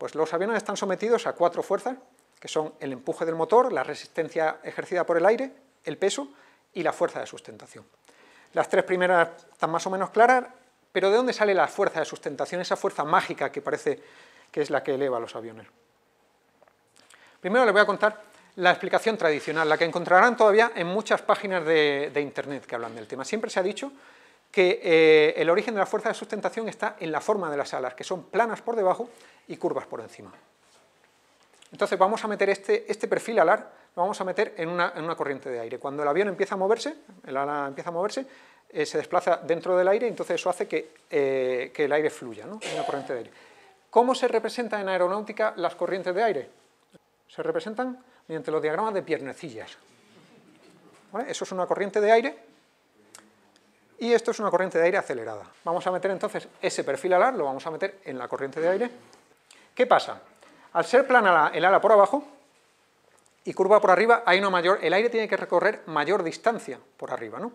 Pues los aviones están sometidos a cuatro fuerzas, que son el empuje del motor, la resistencia ejercida por el aire, el peso y la fuerza de sustentación. Las tres primeras están más o menos claras, pero ¿de dónde sale la fuerza de sustentación, esa fuerza mágica que parece que es la que eleva a los aviones? Primero les voy a contar la explicación tradicional, la que encontrarán todavía en muchas páginas de, de Internet que hablan del tema. Siempre se ha dicho que eh, el origen de la fuerza de sustentación está en la forma de las alas, que son planas por debajo y curvas por encima. Entonces vamos a meter este, este perfil alar, lo vamos a meter en una, corriente de aire. Cuando el avión empieza a moverse, el ala empieza a moverse, eh, se desplaza dentro del aire, entonces eso hace que, eh, el aire fluya, una corriente de aire. ¿Cómo se representan en aeronáutica las corrientes de aire? Se representan mediante los diagramas de piernecillas. Eso es una corriente de aire y esto es una corriente de aire acelerada. Vamos a meter entonces ese perfil alar, lo vamos a meter en la corriente de aire. ¿Qué pasa? Al ser plana el ala por abajo y curva por arriba, hay una mayor, el aire tiene que recorrer mayor distancia por arriba. ¿no?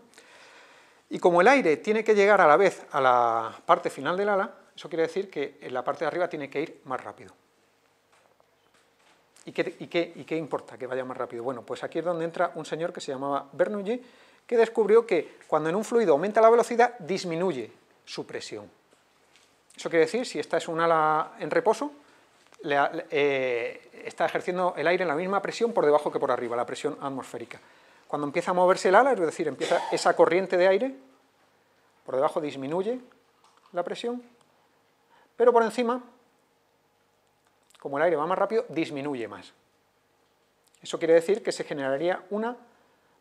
Y como el aire tiene que llegar a la vez a la parte final del ala, eso quiere decir que en la parte de arriba tiene que ir más rápido. ¿Y qué, ¿Y qué, importa que vaya más rápido? Bueno, pues aquí es donde entra un señor que se llamaba Bernoulli, que descubrió que cuando en un fluido aumenta la velocidad, disminuye su presión. Eso quiere decir, si esta es un ala en reposo, eh, está ejerciendo el aire en la misma presión por debajo que por arriba, la presión atmosférica. Cuando empieza a moverse el ala, es decir, empieza esa corriente de aire, por debajo disminuye la presión, pero por encima, como el aire va más rápido, disminuye más. Eso quiere decir que se generaría una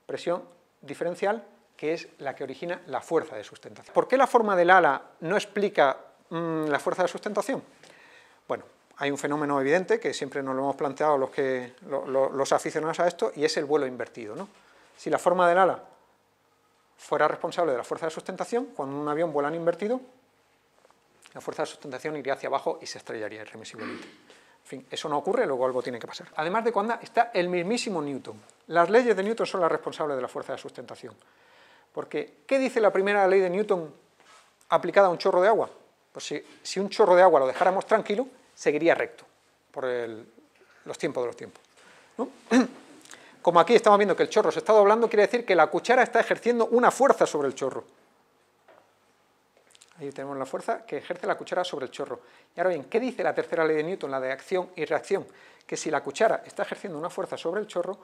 presión diferencial que es la que origina la fuerza de sustentación. ¿Por qué la forma del ala no explica mm, la fuerza de sustentación? Bueno, hay un fenómeno evidente que siempre nos lo hemos planteado los, que, los aficionados a esto y es el vuelo invertido. Si la forma del ala fuera responsable de la fuerza de sustentación, cuando un avión vuela en invertido, la fuerza de sustentación iría hacia abajo y se estrellaría irremisiblemente. En fin, eso no ocurre, luego algo tiene que pasar. Además de cuando está el mismísimo Newton, las leyes de Newton son las responsables de la fuerza de sustentación. Porque, ¿qué dice la primera ley de Newton aplicada a un chorro de agua? Pues si, un chorro de agua lo dejáramos tranquilo, seguiría recto por los tiempos de los tiempos. Como aquí estamos viendo que el chorro se está doblando, quiere decir que la cuchara está ejerciendo una fuerza sobre el chorro. Ahí tenemos la fuerza que ejerce la cuchara sobre el chorro. Y ahora bien, ¿qué dice la tercera ley de Newton, la de acción y reacción? Que si la cuchara está ejerciendo una fuerza sobre el chorro,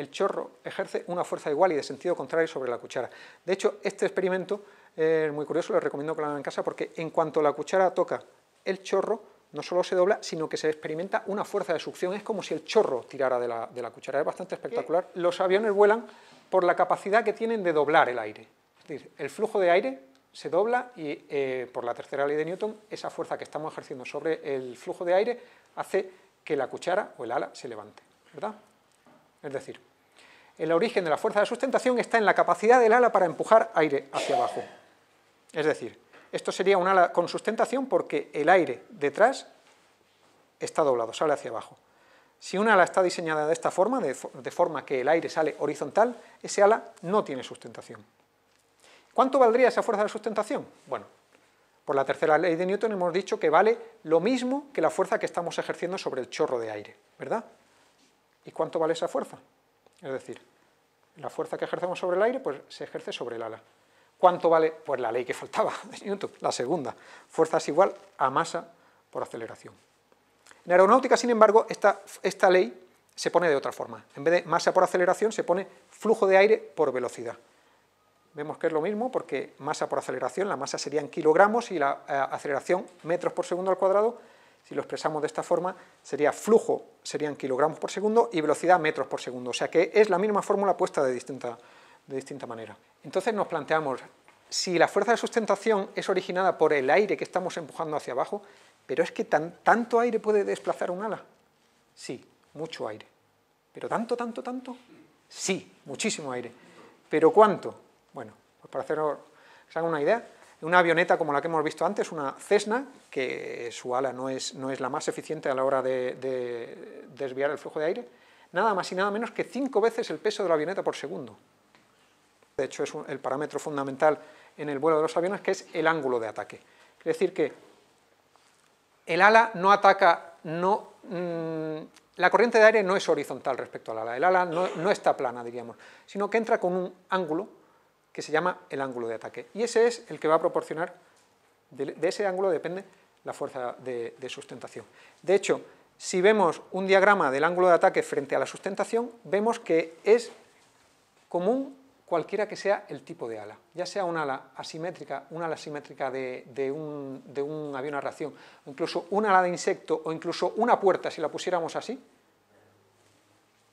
el chorro ejerce una fuerza igual y de sentido contrario sobre la cuchara. De hecho, este experimento es eh, muy curioso, les recomiendo que lo hagan en casa, porque en cuanto la cuchara toca el chorro, no solo se dobla, sino que se experimenta una fuerza de succión. Es como si el chorro tirara de la, cuchara. Es bastante espectacular. Los aviones vuelan por la capacidad que tienen de doblar el aire. Es decir, el flujo de aire se dobla y eh, por la tercera ley de Newton, esa fuerza que estamos ejerciendo sobre el flujo de aire hace que la cuchara o el ala se levante. ¿Verdad? Es decir, el origen de la fuerza de sustentación está en la capacidad del ala para empujar aire hacia abajo. Es decir, esto sería un ala con sustentación porque el aire detrás está doblado, sale hacia abajo. Si un ala está diseñada de esta forma, de, forma que el aire sale horizontal, ese ala no tiene sustentación. ¿Cuánto valdría esa fuerza de sustentación? Bueno, por la tercera ley de Newton hemos dicho que vale lo mismo que la fuerza que estamos ejerciendo sobre el chorro de aire, ¿verdad? ¿Y cuánto vale esa fuerza? Es decir, la fuerza que ejercemos sobre el aire pues, se ejerce sobre el ala. ¿Cuánto vale? Pues la ley que faltaba de Newton, la segunda. Fuerza es igual a masa por aceleración. En aeronáutica, sin embargo, esta, ley se pone de otra forma. En vez de masa por aceleración, se pone flujo de aire por velocidad. Vemos que es lo mismo porque masa por aceleración, la masa sería en kilogramos y la eh, aceleración metros por segundo al cuadrado, si lo expresamos de esta forma, sería flujo, serían kilogramos por segundo, y velocidad metros por segundo. O sea que es la misma fórmula puesta de distinta, de distinta manera. Entonces nos planteamos, si la fuerza de sustentación es originada por el aire que estamos empujando hacia abajo, pero es que tanto aire puede desplazar un ala. Sí, mucho aire. ¿Pero tanto, tanto, tanto? Sí, muchísimo aire. ¿Pero cuánto? Bueno, pues para haceros una idea, una avioneta como la que hemos visto antes, una Cessna, que su ala no es, no es la más eficiente a la hora de, desviar el flujo de aire, nada más y nada menos que cinco veces el peso de la avioneta por segundo. De hecho, es el parámetro fundamental en el vuelo de los aviones, que es el ángulo de ataque. Es decir, que el ala no ataca, no, mm, la corriente de aire no es horizontal respecto al ala, el ala no está plana, diríamos, sino que entra con un ángulo que se llama el ángulo de ataque. Y ese es el que va a proporcionar, de, ese ángulo depende la fuerza de, sustentación. De hecho, si vemos un diagrama del ángulo de ataque frente a la sustentación, vemos que es común cualquiera que sea el tipo de ala, ya sea una ala asimétrica, una ala asimétrica de, un, de avión a reacción, incluso una ala de insecto o incluso una puerta si la pusiéramos así,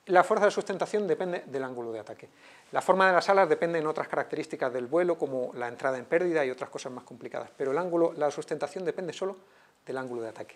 la fuerza de sustentación depende del ángulo de ataque. La forma de las alas depende en otras características del vuelo, como la entrada en pérdida y otras cosas más complicadas, pero el ángulo, la sustentación depende solo del ángulo de ataque.